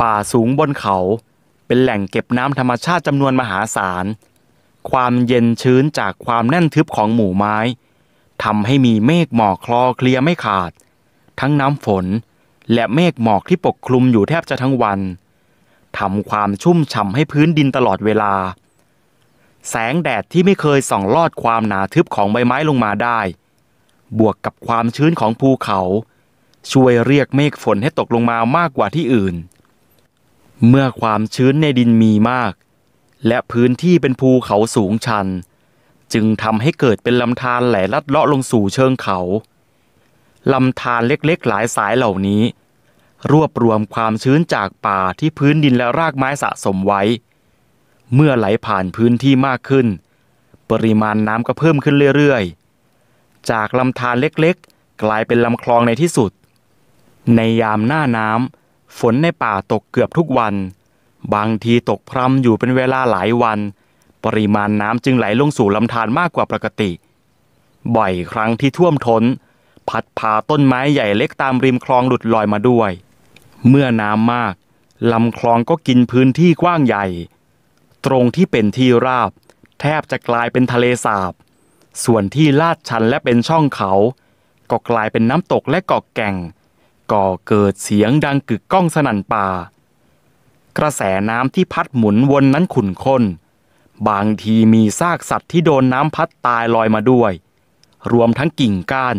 ป่าสูงบนเขาเป็นแหล่งเก็บน้ำธรรมชาติจำนวนมหาศาล ความเย็นชื้นจากความแน่นทึบของหมู่ไม้ทำให้มีเมฆหมอกคลอเคลียไม่ขาด ทั้งน้ำฝนและเมฆหมอกที่ปกคลุมอยู่แทบจะทั้งวันทำความชุ่มฉ่ำให้พื้นดินตลอดเวลา แสงแดดที่ไม่เคยส่องลอดความหนาทึบของใบไม้ลงมาได้ บวกกับความชื้นของภูเขา ช่วยเรียกเมฆฝนให้ตกลงมามากกว่าที่อื่นเมื่อความชื้นในดินมีมาก และพื้นที่เป็นภูเขาสูงชัน จึงทำให้เกิดเป็นลำธารไหลลัดเลาะลงสู่เชิงเขาลำธารเล็กๆ หลายสายเหล่านี้ รวบรวมความชื้นจากป่าที่พื้นดินและรากไม้สะสมไว้ เมื่อไหลผ่านพื้นที่มากขึ้น ปริมาณน้ำก็เพิ่มขึ้นเรื่อยๆจากลำธารเล็กๆ กลายเป็นลำคลองในที่สุด ในยามหน้าน้ำฝนในป่าตกเกือบทุกวัน บางทีตกพรำอยู่เป็นเวลาหลายวัน ปริมาณน้ำจึงไหลลงสู่ลำธารมากกว่าปกติ บ่อยครั้งที่ท่วมท้น พัดพาต้นไม้ใหญ่เล็กตามริมคลองหลุดลอยมาด้วย เมื่อน้ำมาก ลำคลองก็กินพื้นที่กว้างใหญ่ ตรงที่เป็นที่ราบ แทบจะกลายเป็นทะเลสาบ ส่วนที่ลาดชันและเป็นช่องเขา ก็กลายเป็นน้ำตกและเกาะแก่งก่อเกิดเสียงดังกึกก้องสนั่นป่า กระแสน้ำที่พัดหมุนวนนั้นขุ่นข้นบางทีมีซากสัตว์ที่โดนน้ำพัดตายลอยมาด้วย รวมทั้งกิ่งก้าน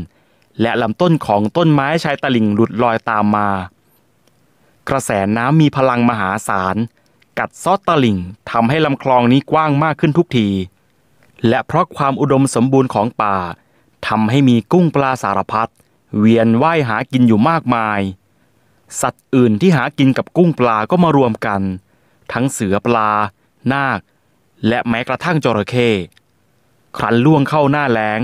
และลำต้นของต้นไม้ชายตะลิ่งหลุดลอยตามมา กระแสน้ำมีพลังมหาศาล กัดซอดตะลิ่งทำให้ลำคลองนี้กว้างมากขึ้นทุกที และเพราะความอุดมสมบูรณ์ของป่าทำให้มีกุ้งปลาสารพัดเวียนว่ายหากินอยู่มากมาย สัตว์อื่นที่หากินกับกุ้งปลาก็มารวมกัน ทั้งเสือปลา นาค และแม้กระทั่งจระเข้ครั้นล่วงเข้าหน้าแล้ง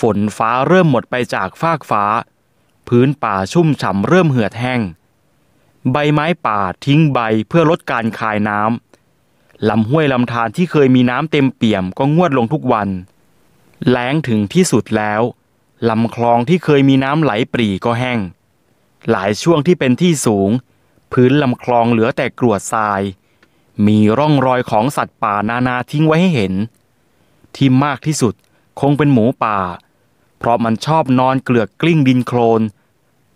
ฝนฟ้าเริ่มหมดไปจากฟากฟ้า พื้นป่าชุ่มฉ่ำเริ่มเหือดแห้งใบไม้ป่าทิ้งใบเพื่อลดการคายน้ำลำห้วยลำธารที่เคยมีน้ำเต็มเปี่ยมก็งวดลงทุกวัน แล้งถึงที่สุดแล้วลำคลองที่เคยมีน้ำไหลปรีก็แห้ง หลายช่วงที่เป็นที่สูง พื้นลำคลองเหลือแต่กรวดทราย มีร่องรอยของสัตว์ป่านานาทิ้งไว้ให้เห็น ที่มากที่สุดคงเป็นหมูป่า เพราะมันชอบนอนเกลือกกลิ้งดินโคลน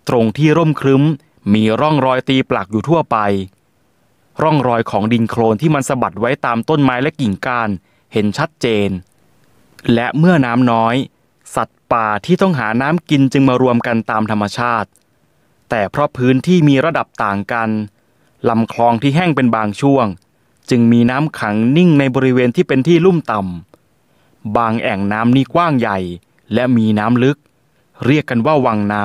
ตรงที่ร่มครึ้มมีร่องรอยตีปลักอยู่ทั่วไป ร่องรอยของดินโคลนที่มันสะบัดไว้ตามต้นไม้และกิ่งก้านเห็นชัดเจน และเมื่อน้ำน้อยป่าที่ต้องหาน้ำกินจึงมารวมกันตามธรรมชาติ แต่เพราะพื้นที่มีระดับต่างกันลำคลองที่แห้งเป็นบางช่วง จึงมีน้ำขังนิ่งในบริเวณที่เป็นที่ลุ่มต่ำบางแอ่งน้ำนี่กว้างใหญ่และมีน้ำลึก เรียกกันว่าวังน้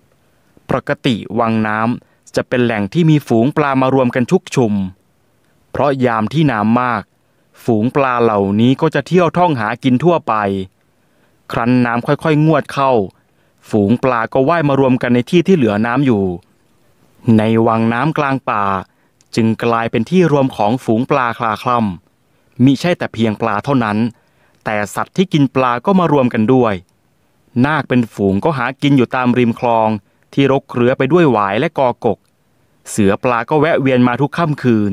ำปกติวังน้ำจะเป็นแหล่งที่มีฝูงปลามารวมกันชุกชุม เพราะยามที่น้ำมาก ฝูงปลาเหล่านี้ก็จะเที่ยวท่องหากินทั่วไปครั้นน้ำค่อยๆงวดเข้า ฝูงปลาก็ว่ายมารวมกันในที่ที่เหลือน้ำอยู่ ในวังน้ำกลางป่าจึงกลายเป็นที่รวมของฝูงปลาคลาคล่ำมิใช่แต่เพียงปลาเท่านั้น แต่สัตว์ที่กินปลาก็มารวมกันด้วย นาคเป็นฝูงก็หากินอยู่ตามริมคลองที่รกเรือไปด้วยหวายและกอกก เสือปลาก็แวะเวียนมาทุกค่ำคืน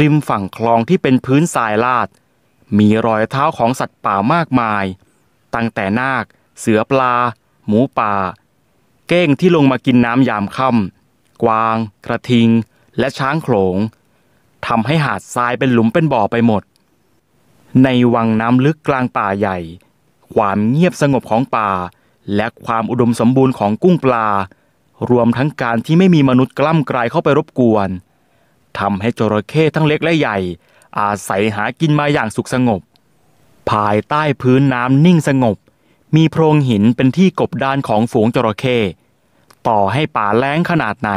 ริมฝั่งคลองที่เป็นพื้นทรายลาด มีรอยเท้าของสัตว์ป่ามากมายตั้งแต่นาค เสือปลา หมูป่าเก้งที่ลงมากินน้ำยามค่ำกวาง กระทิงและช้างโขลงทำให้หาดทรายเป็นหลุมเป็นบ่อไปหมด ในวังน้ำลึกกลางป่าใหญ่ความเงียบสงบของป่า และความอุดมสมบูรณ์ของกุ้งปลา รวมทั้งการที่ไม่มีมนุษย์กล้ำกลายเข้าไปรบกวนทำให้จระเข้ทั้งเล็กและใหญ่ อาศัยหากินมาอย่างสุขสงบภายใต้พื้นน้ำนิ่งสงบ มีโพรงหินเป็นที่กบดานของฝูงจระเข้ ต่อให้ป่าแล้งขนาดไหน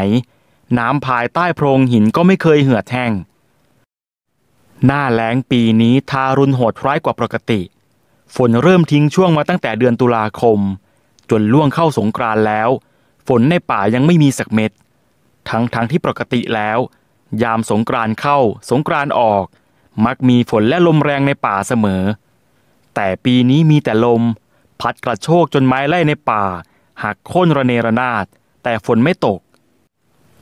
น้ำภายใต้โพรงหินก็ไม่เคยเหือดแห้ง หน้าแล้งปีนี้ทารุณโหดร้ายกว่าปกติ ฝนเริ่มทิ้งช่วงมาตั้งแต่เดือนตุลาคม จนล่วงเข้าสงกรานแล้ว ฝนในป่ายังไม่มีสักเม็ด ทั้งๆงที่ปกติแล้วยามสงกรานเข้าสงกรานออก มักมีฝนและลมแรงในป่าเสมอแต่ปีนี้มีแต่ลมพัดกระโชกจนไม้ไล่ในป่า หักโค่นระเนระนาด แต่ฝนไม่ตก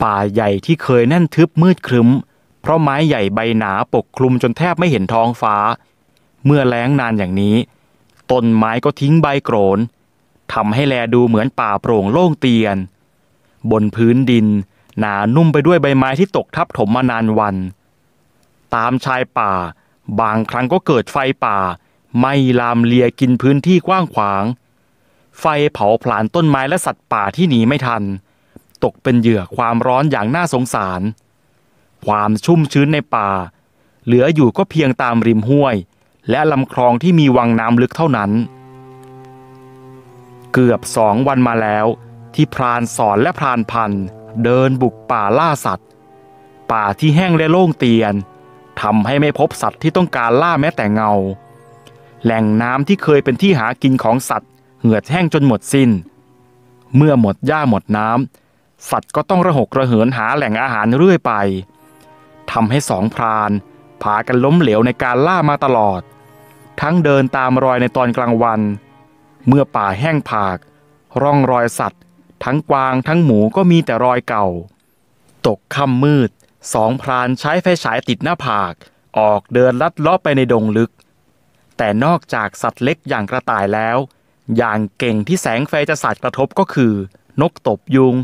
ป่าใหญ่ที่เคยแน่นทึบมืดครึ้ม เพราะไม้ใหญ่ใบหนาปกคลุมจนแทบไม่เห็นท้องฟ้า เมื่อแล้งนานอย่างนี้ ต้นไม้ก็ทิ้งใบโกรนทำให้แลดูเหมือนป่าโปร่งโล่งเตียน บนพื้นดินหนานุ่มไปด้วยใบไม้ที่ตกทับถมมานานวัน ตามชายป่าบางครั้งก็เกิดไฟป่าไม่ลามเลียกินพื้นที่กว้างขวาง ไฟเผาผลาญต้นไม้และสัตว์ป่าที่หนีไม่ทัน ตกเป็นเหยื่อความร้อนอย่างน่าสงสาร ความชุ่มชื้นในป่า เหลืออยู่ก็เพียงตามริมห้วย และลำคลองที่มีวังน้ำลึกเท่านั้น เกือบสองวันมาแล้ว ที่พรานสอนและพรานพันเดินบุกป่าล่าสัตว์ ป่าที่แห้งและโล่งเตียนทำให้ไม่พบสัตว์ที่ต้องการล่าแม้แต่เงาแหล่งน้ำที่เคยเป็นที่หากินของสัตว์เหือดแห้งจนหมดสิน้น เมื่อหมดหญ้าหมดน้ำสัตว์ก็ต้องระหกระเหินหาแหล่งอาหารเรื่อยไปทำให้สองพรานผากันล้มเหลวในการล่ามาตลอด ทั้งเดินตามรอยในตอนกลางวัน เมื่อป่าแห้งผากร่องรอยสัตว์ ทั้งกวางทั้งหมูก็มีแต่รอยเก่า ตกค่ำมืดสองพรานใช้ไฟฉายติดหน้าผากออกเดินลัดเลาะไปในดงลึกแต่นอกจากสัตว์เล็กอย่างกระต่ายแล้ว อย่างเก่งที่แสงไฟจะสาดกระทบก็คือ นกตบยุง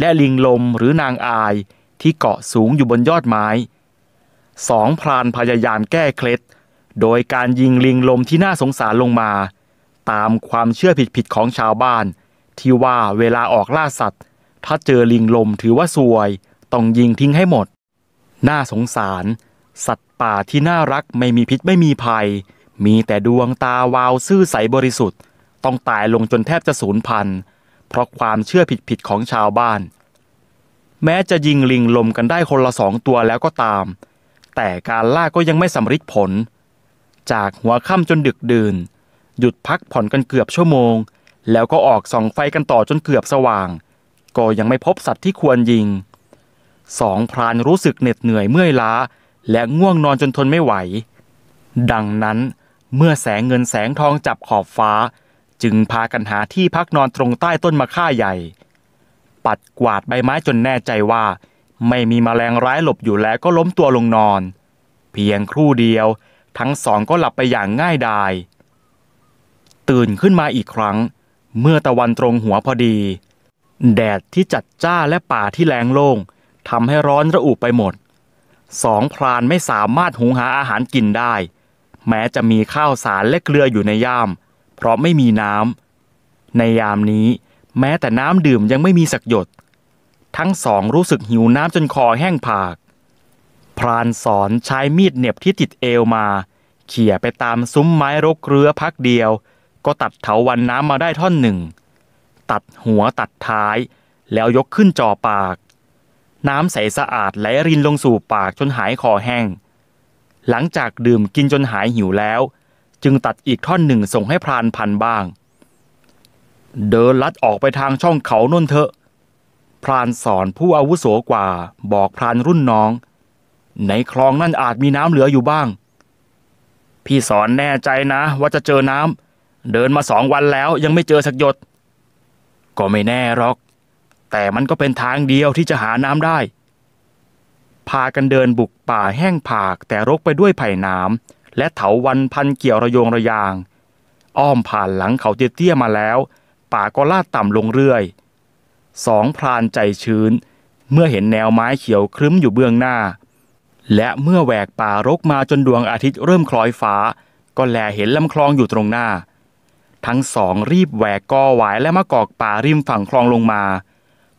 และลิงลมหรือนางอายที่เกาะสูงอยู่บนยอดไม้ สองพรานพยายามแก้เคล็ด โดยการยิงลิงลมที่น่าสงสารลงมา ตามความเชื่อผิดๆของชาวบ้าน ที่ว่าเวลาออกล่าสัตว์ ถ้าเจอลิงลมถือว่าซวย ต้องยิงทิ้งให้หมด น่าสงสาร สัตว์ป่าที่น่ารักไม่มีพิษไม่มีภัยมีแต่ดวงตาวาวซื่อใสบริสุทธิ์ ต้องตายลงจนแทบจะสูญพันธุ์เพราะความเชื่อผิดๆของชาวบ้าน แม้จะยิงลิงลมกันได้คนละสองตัวแล้วก็ตาม แต่การล่าก็ยังไม่สำเร็จผล จากหัวค่ำจนดึกดื่น หยุดพักผ่อนกันเกือบชั่วโมง แล้วก็ออกส่องไฟกันต่อจนเกือบสว่าง ก็ยังไม่พบสัตว์ที่ควรยิงสองพรานรู้สึกเหน็ดเหนื่อยเมื่อยล้า และง่วงนอนจนทนไม่ไหว ดังนั้นเมื่อแสงเงินแสงทองจับขอบฟ้า จึงพากันหาที่พักนอนตรงใต้ต้นมะข่าใหญ่ ปัดกวาดใบไม้จนแน่ใจว่าไม่มีมแมลงร้ายหลบอยู่แล้วก็ล้มตัวลงนอน เพียงครู่เดียว ทั้งสองก็หลับไปอย่างง่ายดายตื่นขึ้นมาอีกครั้งเมื่อตะวันตรงหัวพอดี แดดที่จัดจ้าและป่าที่แรงโล่งทำให้ร้อนระอุไปหมด สองพรานไม่สามารถหุงหาอาหารกินได้แม้จะมีข้าวสารและเกลืออยู่ในยาม เพราะไม่มีน้ำ ในยามนี้แม้แต่น้ำดื่มยังไม่มีสักหยด ทั้งสองรู้สึกหิวน้ำจนคอแห้งผาก พรานสอนใช้มีดเหน็บที่ติดเอวมา เขี่ยไปตามซุ้มไม้รกเรือพักเดียว ก็ตัดเถาวันน้ำมาได้ท่อนหนึ่ง ตัดหัวตัดท้ายแล้วยกขึ้นจ่อปาก น้ำใสสะอาดไหลรินลงสู่ปากจนหายคอแห้งหลังจากดื่มกินจนหายหิวแล้ว จึงตัดอีกท่อนหนึ่งส่งให้พรานพันบ้าง เดินลัดออกไปทางช่องเขาน่นเถอะพรานสอนผู้อาวุโสกว่า บอกพรานรุ่นน้อง ในคลองนั่นอาจมีน้ำเหลืออยู่บ้าง พี่สอนแน่ใจนะว่าจะเจอน้ำเดินมาสองวันแล้วยังไม่เจอสักหยด ก็ไม่แน่หรอก แต่มันก็เป็นทางเดียวที่จะหาน้ำได้พากันเดินบุกป่าแห้งผากแต่รกไปด้วยไผ่น้ำและเถาวันพันเกี่ยวระยงระยาง อ้อมผ่านหลังเขาเตี้ยๆมาแล้วป่าก็ลาดต่ำลงเรื่อยสองพรานใจชื้น เมื่อเห็นแนวไม้เขียวครึ้มอยู่เบื้องหน้า และเมื่อแหวกป่ารกมาจนดวงอาทิตย์เริ่มคล้อยฟ้า ก็แลเห็นลำคลองอยู่ตรงหน้า ทั้งสองรีบแหวกกอหวายและมะกอกป่าริมฝั่งคลองลงมา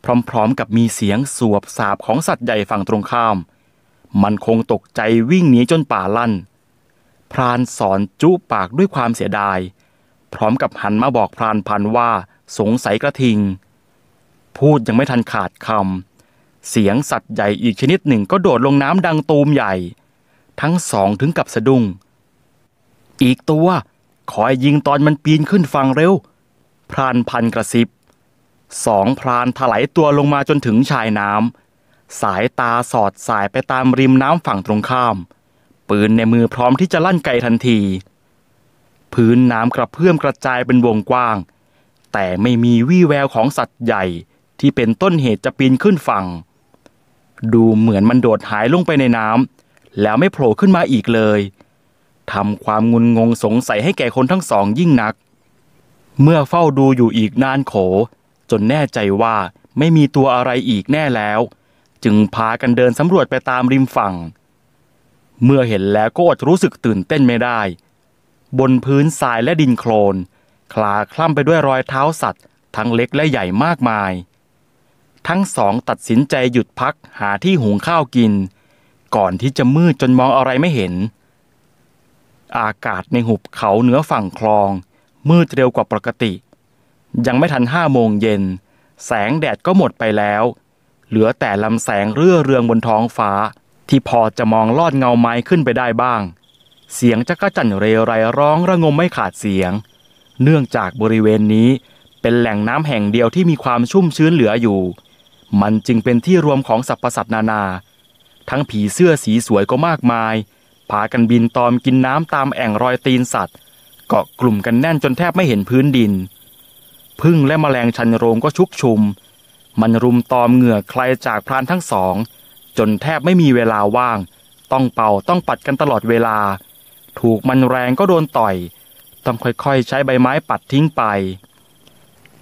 พร้อมๆกับมีเสียงสวบสาบของสัตว์ใหญ่ฝั่งตรงข้าม มันคงตกใจวิ่งหนีจนป่าลั่น พรานสอนจุปากด้วยความเสียดาย พร้อมกับหันมาบอกพรานพันว่าสงสัยกระทิง พูดยังไม่ทันขาดคำเสียงสัตว์ใหญ่อีกชนิดหนึ่งก็โดดลงน้ำดังตูมใหญ่ ทั้งสองถึงกับสะดุ้ง อีกตัวคอยยิงตอนมันปีนขึ้นฟังเร็ว พรานพันกระซิบสองพรานถลายตัวลงมาจนถึงชายน้ำสายตาสอดสายไปตามริมน้ำฝั่งตรงข้าม ปืนในมือพร้อมที่จะลั่นไกทันที พื้นน้ำกระเพื่อมกระจายเป็นวงกว้าง แต่ไม่มีวี่แววของสัตว์ใหญ่ที่เป็นต้นเหตุจะปีนขึ้นฝั่ง ดูเหมือนมันโดดหายลงไปในน้ำแล้วไม่โผล่ขึ้นมาอีกเลยทำความงุนงงสงสัยให้แก่คนทั้งสองยิ่งนัก เมื่อเฝ้าดูอยู่อีกนานโขจนแน่ใจว่าไม่มีตัวอะไรอีกแน่แล้ว จึงพากันเดินสำรวจไปตามริมฝั่ง เมื่อเห็นแล้วก็อดรู้สึกตื่นเต้นไม่ได้ บนพื้นทรายและดินโคลนคลาคล่ำไปด้วยรอยเท้าสัตว์ ทั้งเล็กและใหญ่มากมาย ทั้งสองตัดสินใจหยุดพักหาที่หุงข้าวกิน ก่อนที่จะมืดจนมองอะไรไม่เห็น อากาศในหุบเขาเหนือฝั่งคลองมืดเร็วกว่าปกติยังไม่ทันห้าโมงเย็น แสงแดดก็หมดไปแล้ว เหลือแต่ลำแสงเรื่อเรืองบนท้องฟ้า ที่พอจะมองลอดเงาไม้ขึ้นไปได้บ้าง เสียงจักรจั่นเรไรร้องระงมไม่ขาดเสียง เนื่องจากบริเวณนี้ เป็นแหล่งน้ำแห่งเดียวที่มีความชุ่มชื้นเหลืออยู่ มันจึงเป็นที่รวมของสรรพสัตว์นานา ทั้งผีเสื้อสีสวยก็มากมายพากันบินตอมกินน้ำตามแอ่งรอยตีนสัตว์ เกาะกลุ่มกันแน่นจนแทบไม่เห็นพื้นดินพึ่งและมแมลงชันโรงก็ชุกชุม มันรุมตอมเหงื่อใครจากพรานทั้งสอง จนแทบไม่มีเวลาว่าง ต้องเป่าต้องปัดกันตลอดเวลา ถูกมันแรงก็โดนต่อย ต้องค่อยๆ ใช้ใบไม้ปัดทิ้งไป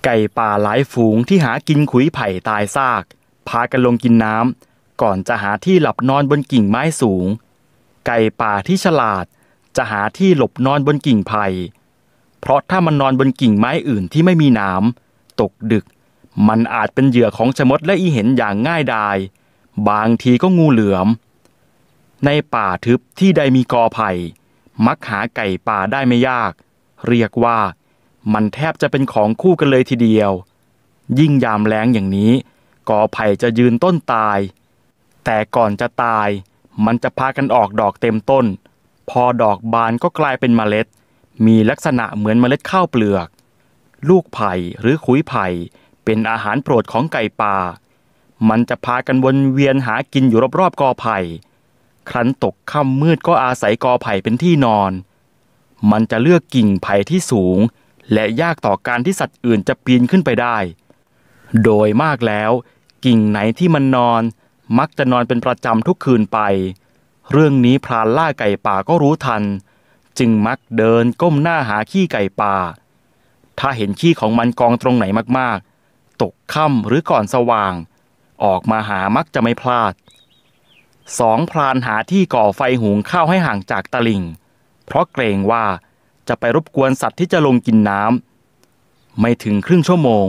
ไก่ป่าหลายฝูงที่หากินขุยไผ่ตายซาก พากันลงกินน้ำก่อนจะหาที่หลับนอนบนกิ่งไม้สูง ไก่ป่าที่ฉลาด จะหาที่หลบนอนบนกิ่งไผ่เพราะถ้ามันนอนบนกิ่งไม้อื่นที่ไม่มีน้ำตกดึก มันอาจเป็นเหยื่อของชมดและอีเห็นอย่างง่ายดาย บางทีก็งูเหลือม ในป่าทึบที่ใดมีกอไผ่ มักหาไก่ป่าได้ไม่ยาก เรียกว่า มันแทบจะเป็นของคู่กันเลยทีเดียว ยิ่งยามแล้งอย่างนี้ กอไผ่จะยืนต้นตาย แต่ก่อนจะตาย มันจะพากันออกดอกเต็มต้น พอดอกบานก็กลายเป็นเมล็ดมีลักษณะเหมือนเมล็ดข้าวเปลือก ลูกไผ่หรือขุยไผ่ เป็นอาหารโปรดของไก่ป่า มันจะพากันวนเวียนหากินอยู่รอบๆกอไผ่ครั้นตกค่ำมืดก็อาศัยกอไผ่เป็นที่นอน มันจะเลือกกิ่งไผ่ที่สูง และยากต่อการที่สัตว์อื่นจะปีนขึ้นไปได้ โดยมากแล้วกิ่งไหนที่มันนอน มักจะนอนเป็นประจำทุกคืนไป เรื่องนี้พรานล่าไก่ป่าก็รู้ทันเจึงมักเดินก้มหน้าหาขี้ไก่ป่าถ้าเห็นขี้ของมันกองตรงไหนมากๆ ตกค่ำหรือก่อนสว่าง ออกมาหามักจะไม่พลาด สองพรานหาที่ก่อไฟหุงข้าวให้ห่างจากตลิ่งเพราะเกรงว่าจะไปรบกวนสัตว์ที่จะลงกินน้ำ ไม่ถึงครึ่งชั่วโมง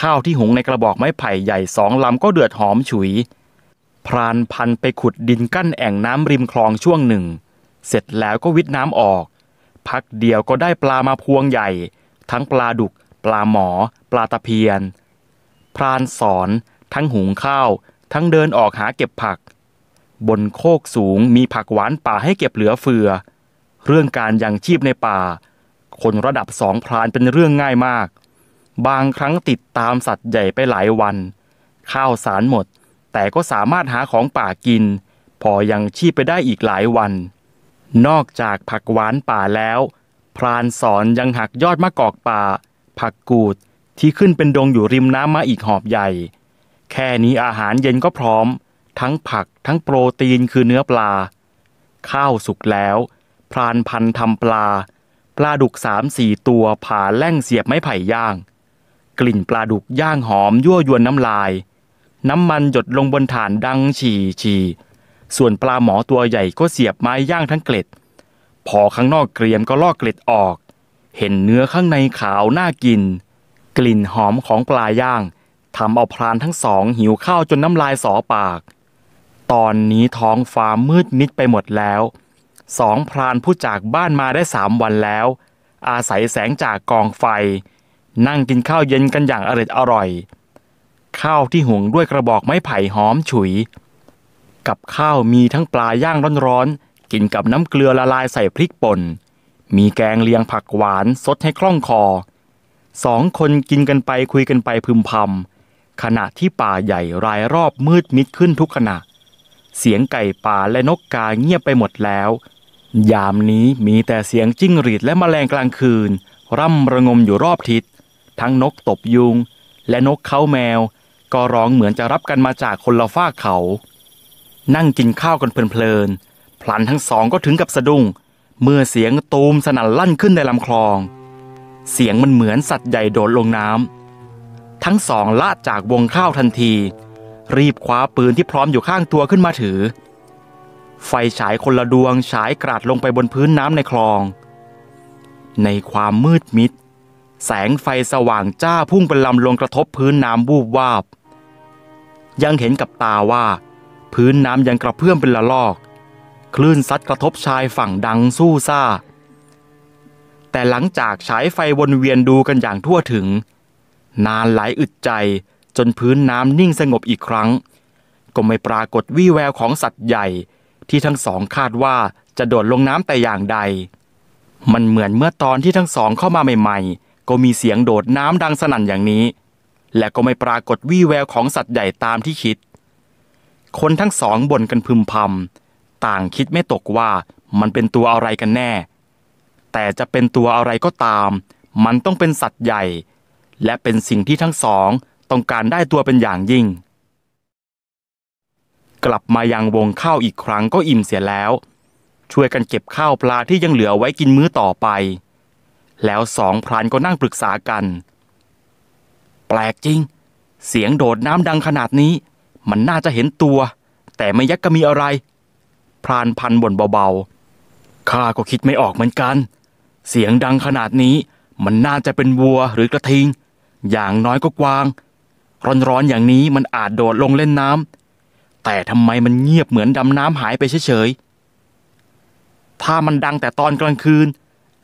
ข้าวที่หุงในกระบอกไม้ไผ่ใหญ่สองลำก็เดือดหอมฉุย พรานพันไปขุดดินกั้นแอ่งน้ำริมคลองช่วงหนึ่งเสร็จแล้วก็วิดน้ำออก พักเดียวก็ได้ปลามาพวงใหญ่ ทั้งปลาดุก ปลาหมอ ปลาตะเพียน พรานสอน ทั้งหุงข้าว ทั้งเดินออกหาเก็บผัก บนโคกสูงมีผักหวานป่าให้เก็บเหลือเฟือ เรื่องการยังชีพในป่า คนระดับสองพรานเป็นเรื่องง่ายมาก บางครั้งติดตามสัตว์ใหญ่ไปหลายวัน ข้าวสารหมด แต่ก็สามารถหาของป่ากิน พอยังชีพไปได้อีกหลายวันนอกจากผักหวานป่าแล้วพรานสอนยังหักยอดมะกอกป่า ผักกูดที่ขึ้นเป็นดงอยู่ริมน้ำมาอีกหอบใหญ่ แค่นี้อาหารเย็นก็พร้อม ทั้งผักทั้งโปรตีนคือเนื้อปลา ข้าวสุกแล้ว พรานพันทำปลา ปลาดุกสามสี่ตัวผ่าแล่งเสียบไม้ไผ่ย่าง กลิ่นปลาดุกย่างหอมยั่วยวนน้ำลาย น้ำมันหยดลงบนฐานดังฉี่ฉี่ส่วนปลาหมอตัวใหญ่ก็เสียบไม้ย่างทั้งเกล็ด พอข้างนอกเกรียมก็ลอกเกล็ดออก เห็นเนื้อข้างในขาวน่ากิน กลิ่นหอมของปลาย่างทำเอาพรานทั้งสองหิวข้าวจนน้ำลายสอปาก ตอนนี้ท้องฟ้ามืดมิดไปหมดแล้ว สองพรานผู้จากบ้านมาได้สามวันแล้ว อาศัยแสงจากกองไฟ นั่งกินข้าวเย็นกันอย่างอร่อยอร่อย ข้าวที่หุงด้วยกระบอกไม้ไผ่หอมฉุยกับข้าวมีทั้งปลาย่างร้อนๆกินกับน้ำเกลือละลายใส่พริกป่น มีแกงเลียงผักหวานสดให้คล่องคอ สองคนกินกันไปคุยกันไปพึมพำขณะที่ป่าใหญ่รายรอบมืดมิดขึ้นทุกขณะ เสียงไก่ป่าและนกกาเงียบไปหมดแล้ว ยามนี้มีแต่เสียงจิ้งหรีดและมแมลงกลางคืน ร่ำระงมอยู่รอบทิศทั้งนกตบยุง และนกเขาแมว ก็ร้องเหมือนจะรับกันมาจากคนละฝ้าเขานั่งกินข้าวกันเพลินๆพลันทั้งสองก็ถึงกับสะดุ้ง เมื่อเสียงตูมสนั่นลั่นขึ้นในลำคลอง เสียงมันเหมือนสัตว์ใหญ่โดดลงน้ำ ทั้งสองละจากวงข้าวทันที รีบคว้าปืนที่พร้อมอยู่ข้างตัวขึ้นมาถือ ไฟฉายคนละดวงฉายกราดลงไปบนพื้นน้ำในคลอง ในความมืดมิด แสงไฟสว่างจ้าพุ่งเป็นลำลงกระทบพื้นน้ำบูบวาบ ยังเห็นกับตาว่าพื้นน้ำยังกระเพื่อมเป็นละลอก คลื่นซัดกระทบชายฝั่งดังสู้ซ่า แต่หลังจากฉายไฟวนเวียนดูกันอย่างทั่วถึง นานหลายอึดใจจนพื้นน้ำนิ่งสงบอีกครั้ง ก็ไม่ปรากฏวี่แววของสัตว์ใหญ่ ที่ทั้งสองคาดว่าจะโดดลงน้ำแต่อย่างใด มันเหมือนเมื่อตอนที่ทั้งสองเข้ามาใหม่ๆ ก็มีเสียงโดดน้ำดังสนั่นอย่างนี้ และก็ไม่ปรากฏวี่แววของสัตว์ใหญ่ตามที่คิดคนทั้งสองบ่นกันพึมพำต่างคิดไม่ตกว่ามันเป็นตัวอะไรกันแน่ แต่จะเป็นตัวอะไรก็ตาม มันต้องเป็นสัตว์ใหญ่ และเป็นสิ่งที่ทั้งสองต้องการได้ตัวเป็นอย่างยิ่ง กลับมายังวงข้าวอีกครั้งก็อิ่มเสียแล้ว ช่วยกันเก็บข้าวปลาที่ยังเหลือไว้กินมื้อต่อไป แล้วสองพรานก็นั่งปรึกษากัน แปลกจริงเสียงโดดน้ำดังขนาดนี้มันน่าจะเห็นตัว แต่ไม่ยักก็มีอะไร พรานพันบ่นเบาๆ ข้าก็คิดไม่ออกเหมือนกัน เสียงดังขนาดนี้ มันน่าจะเป็นวัวหรือกระทิง อย่างน้อยก็กวางร้อนๆอย่างนี้มันอาจโดดลงเล่นน้ำแต่ทำไมมันเงียบเหมือนดำน้ำหายไปเฉยๆถ้ามันดังแต่ตอนกลางคืน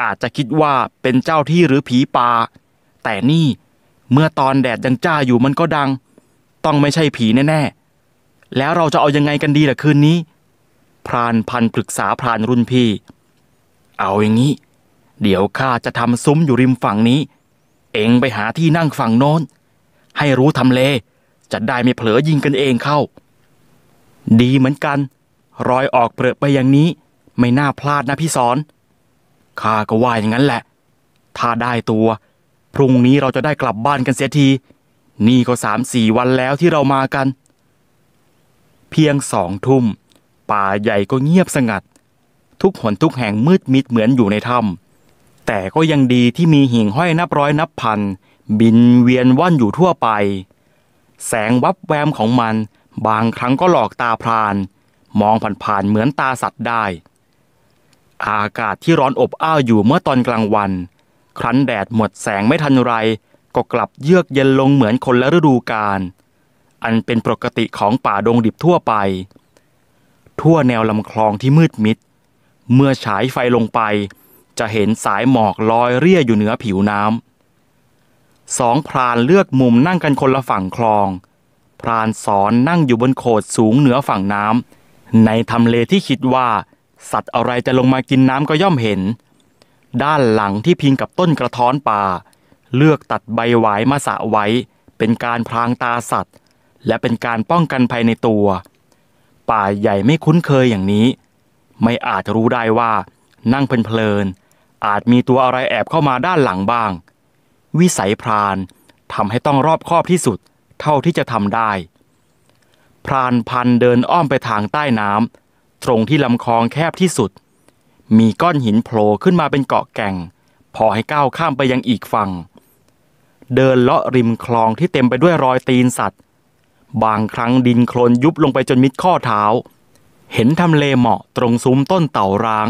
อาจจะคิดว่าเป็นเจ้าที่หรือผีป่าแต่นี่เมื่อตอนแดดยังจ้าอยู่มันก็ดังต้องไม่ใช่ผีแน่ ๆ แล้วเราจะเอายังไงกันดีล่ะคืนนี้ พรานพันปรึกษาพรานรุ่นพี่ เอาอย่างนี้ เดี๋ยวข้าจะทำซุ้มอยู่ริมฝั่งนี้ เองไปหาที่นั่งฝั่งโน้น ให้รู้ทำเล จะได้ไม่เผลอยิงกันเองเข้า ดีเหมือนกัน รอยออกเปลือไปอย่างนี้ ไม่น่าพลาดนะพี่สอนข้าก็ว่าอย่างนั้นแหละ ถ้าได้ตัว พรุ่งนี้เราจะได้กลับบ้านกันเสียทีนี่ก็สามสี่วันแล้วที่เรามากัน เพียงสองทุ่ม ป่าใหญ่ก็เงียบสงัด ทุกหนทุกแห่งมืดมิดเหมือนอยู่ในถ้ำแต่ก็ยังดีที่มีหิ่งห้อยนับร้อยนับพัน บินเวียนว่อนอยู่ทั่วไป แสงวับแวมของมัน บางครั้งก็หลอกตาพราน มองผ่านๆเหมือนตาสัตว์ได้ อากาศที่ร้อนอบอ้าวอยู่เมื่อตอนกลางวัน ครั้นแดดหมดแสงไม่ทันไรก็กลับเยือกเย็นลงเหมือนคนละฤดูกาล อันเป็นปกติของป่าดงดิบทั่วไป ทั่วแนวลำคลองที่มืดมิด เมื่อฉายไฟลงไป จะเห็นสายหมอกลอยเรี่ยอยู่เหนือผิวน้ำ สองพรานเลือกมุมนั่งกันคนละฝั่งคลอง พรานสอนนั่งอยู่บนโขดสูงเหนือฝั่งน้ำในทำเลที่คิดว่า สัตว์อะไรจะลงมากินน้ำก็ย่อมเห็น ด้านหลังที่พิงกับต้นกระท้อนป่าเลือกตัดใบหวายมาสะไว้เป็นการพรางตาสัตว์ และเป็นการป้องกันภัยในตัว ป่าใหญ่ไม่คุ้นเคยอย่างนี้ ไม่อาจรู้ได้ว่านั่งเพลินๆอาจมีตัวอะไรแอบเข้ามาด้านหลังบ้าง วิสัยพรานทำให้ต้องรอบคอบที่สุด เท่าที่จะทำได้ พรานพันเดินอ้อมไปทางใต้น้ำตรงที่ลำคลองแคบที่สุด มีก้อนหินโผล่ขึ้นมาเป็นเกาะแก่งพอให้ก้าวข้ามไปยังอีกฝั่งเดินเลาะริมคลองที่เต็มไปด้วยรอยตีนสัตว์ บางครั้งดินโคลนยุบลงไปจนมิดข้อเท้า เห็นทำเลเหมาะตรงซุ้มต้นเต่าร้าง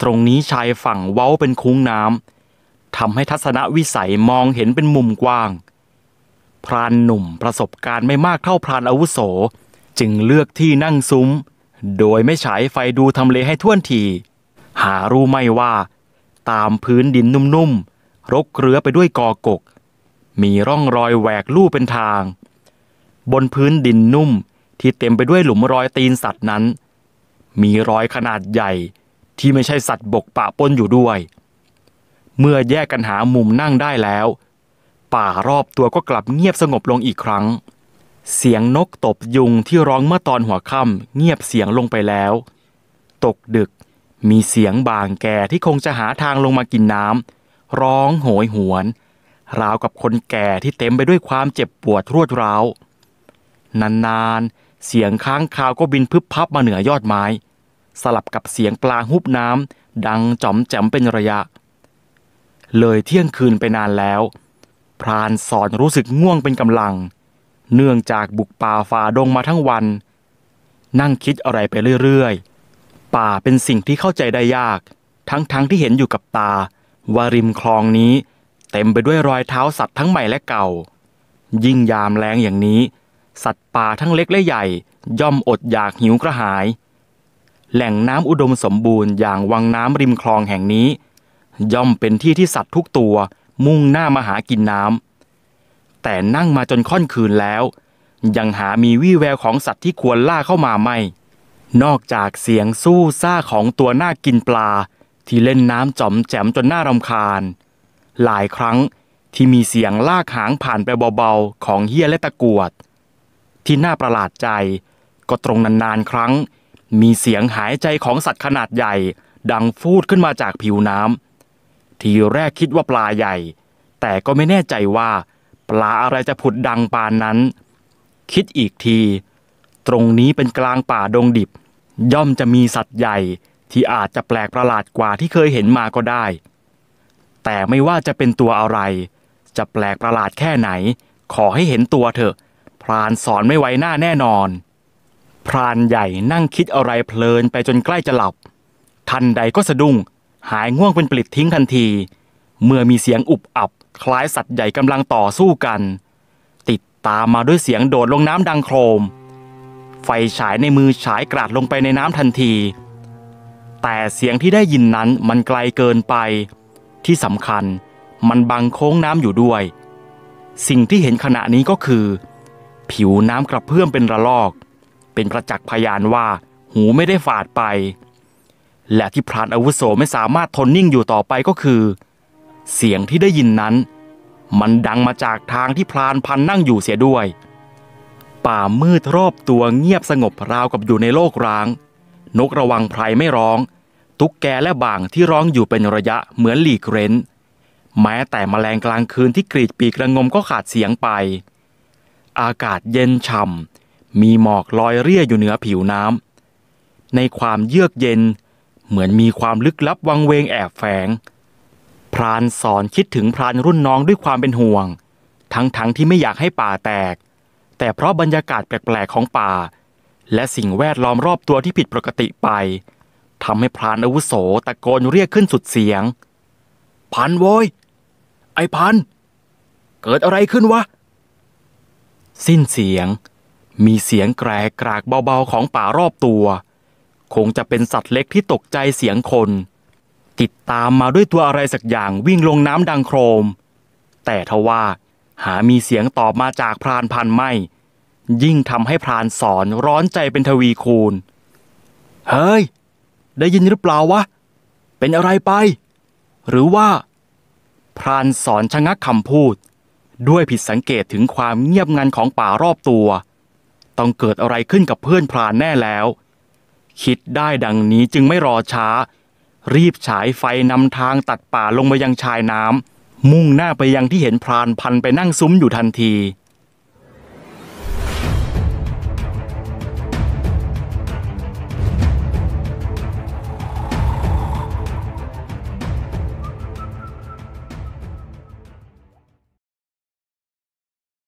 ตรงนี้ชายฝั่งเว้าเป็นคุ้งน้ำทำให้ทัศนวิสัยมองเห็นเป็นมุมกว้าง พรานหนุ่มประสบการณ์ไม่มากเท่าพรานอาวุโสจึงเลือกที่นั่งซุ้มโดยไม่ฉายไฟดูทำเลให้ท่วนที หารู้ไม่ว่าตามพื้นดินนุ่มๆรกเรือไปด้วยกอกกมีร่องรอยแหวกลู่เป็นทาง บนพื้นดินนุ่มที่เต็มไปด้วยหลุมรอยตีนสัตว์นั้น มีรอยขนาดใหญ่ที่ไม่ใช่สัตว์บกปะปนอยู่ด้วย เมื่อแยกกันหามุมนั่งได้แล้ว ป่ารอบตัวก็กลับเงียบสงบลงอีกครั้ง เสียงนกตบยุงที่ร้องเมื่อตอนหัวค่ำเงียบเสียงลงไปแล้ว ตกดึกมีเสียงบางแก่ที่คงจะหาทางลงมากินน้ำร้องโหยหวนราวกับคนแก่ที่เต็มไปด้วยความเจ็บปวดรวดร้าวนานๆ เสียงค้างคาวก็บินพึบพับมาเหนือยอดไม้สลับกับเสียงปลาหุบน้ำดังจอมแจ๋มเป็นระยะ เลยเที่ยงคืนไปนานแล้ว พรานสอนรู้สึกง่วงเป็นกำลัง เนื่องจากบุกป่าฝ่าดงมาทั้งวัน นั่งคิดอะไรไปเรื่อยๆป่าเป็นสิ่งที่เข้าใจได้ยาก ทั้งๆทที่เห็นอยู่กับตาว่าริมคลองนี้เต็มไปด้วยรอยเท้าสัตว์ทั้งใหม่และเก่า ยิ่งยามแรงอย่างนี้ สัตว์ป่าทั้งเล็กและใหญ่ ย่อมอดอยากหิวกระหาย แหล่งน้ำอุดมสมบูรณ์อย่างวังน้ำริมคลองแห่งนี้ ย่อมเป็นที่ที่สัตว์ทุกตัวมุ่งหน้ามาหากินน้ำ แต่นั่งมาจนค่อนคืนแล้วยังหามีวี่แววของสัตว์ที่ควรล่าเข้ามาไม่ นอกจากเสียงสู้ซ่าของตัวหน้ากินปลา ที่เล่นน้ำจอมแจมจนหน้ารำคาญหลายครั้งที่มีเสียงลากหางผ่านไปเบา ๆ ของเฮียและตะกวด ที่น่าประหลาดใจก็ตรงนานๆครั้ง มีเสียงหายใจของสัตว์ขนาดใหญ่ดังฟูดขึ้นมาจากผิวน้ำทีแรกคิดว่าปลาใหญ่ แต่ก็ไม่แน่ใจว่า ปลาอะไรจะผุดดังปานนั้น คิดอีกที ตรงนี้เป็นกลางป่าดงดิบ ย่อมจะมีสัตว์ใหญ่ที่อาจจะแปลกประหลาดกว่าที่เคยเห็นมาก็ได้แต่ไม่ว่าจะเป็นตัวอะไร จะแปลกประหลาดแค่ไหน ขอให้เห็นตัวเถอะ พรานสอนไม่ไว้หน้าแน่นอน พรานใหญ่นั่งคิดอะไรเพลิน ไปจนใกล้จะหลับ ทันใดก็สะดุ้ง หายง่วงเป็นปลิดทิ้งทันที เมื่อมีเสียงอุบอับ คล้ายสัตว์ใหญ่กำลังต่อสู้กัน ติดตามมาด้วยเสียงโดดลงน้ำดังโครม ไฟฉายในมือฉายกราดลงไปในน้ำทันที แต่เสียงที่ได้ยินนั้นมันไกลเกินไปที่สำคัญมันบังโค้งน้ำอยู่ด้วย สิ่งที่เห็นขณะนี้ก็คือ ผิวน้ำกระเพื่อมเป็นระลอก เป็นประจักษ์พยานว่าหูไม่ได้ฝาดไป และที่พรานอาวุโสไม่สามารถทนนิ่งอยู่ต่อไปก็คือ เสียงที่ได้ยินนั้น มันดังมาจากทางที่พรานพันนั่งอยู่เสียด้วย ป่ามืดรอบตัวเงียบสงบราวกับอยู่ในโลกร้างนกระวังไพรไม่ร้องตุ๊กแกและบางที่ร้องอยู่เป็นระยะเหมือนหลีกเร้นแม้แต่แมลงกลางคืนที่กรีดปีกระงมก็ขาดเสียงไป อากาศเย็นฉ่ำมีหมอกลอยเรี่ยอยู่เหนือผิวน้ำในความเยือกเย็นเหมือนมีความลึกลับวังเวงแอบแฝง พรานสอนคิดถึงพรานรุ่นน้องด้วยความเป็นห่วง ทั้งๆทที่ไม่อยากให้ป่าแตก แต่เพราะบรรยากาศแปลกๆของป่า และสิ่งแวดล้อมรอบตัวที่ผิดปกติไปทำให้พรานอาวุโสตะโกนเรียกขึ้นสุดเสียง พันโวยไอพันเกิดอะไรขึ้นวะ สิ้นเสียง มีเสียงแกรกรากเบาๆของป่ารอบตัว คงจะเป็นสัตว์เล็กที่ตกใจเสียงคน ติดตามมาด้วยตัวอะไรสักอย่างวิ่งลงน้ำดังโครม แต่ทว่าหามีเสียงตอบมาจากพรานพันไม่ ยิ่งทำให้พรานสอนร้อนใจเป็นทวีคูณเฮ้ยได้ยินหรือเปล่าวะ เป็นอะไรไป หรือว่า พรานสอนชะงักคำพูด ด้วยผิดสังเกตถึงความเงียบงันของป่ารอบตัว ต้องเกิดอะไรขึ้นกับเพื่อนพรานแน่แล้ว คิดได้ดังนี้จึงไม่รอช้า รีบฉายไฟนำทางตัดป่าลงมายังชายน้ำมุ่งหน้าไปยังที่เห็นพรานพันไปนั่งซุ้มอยู่ทันที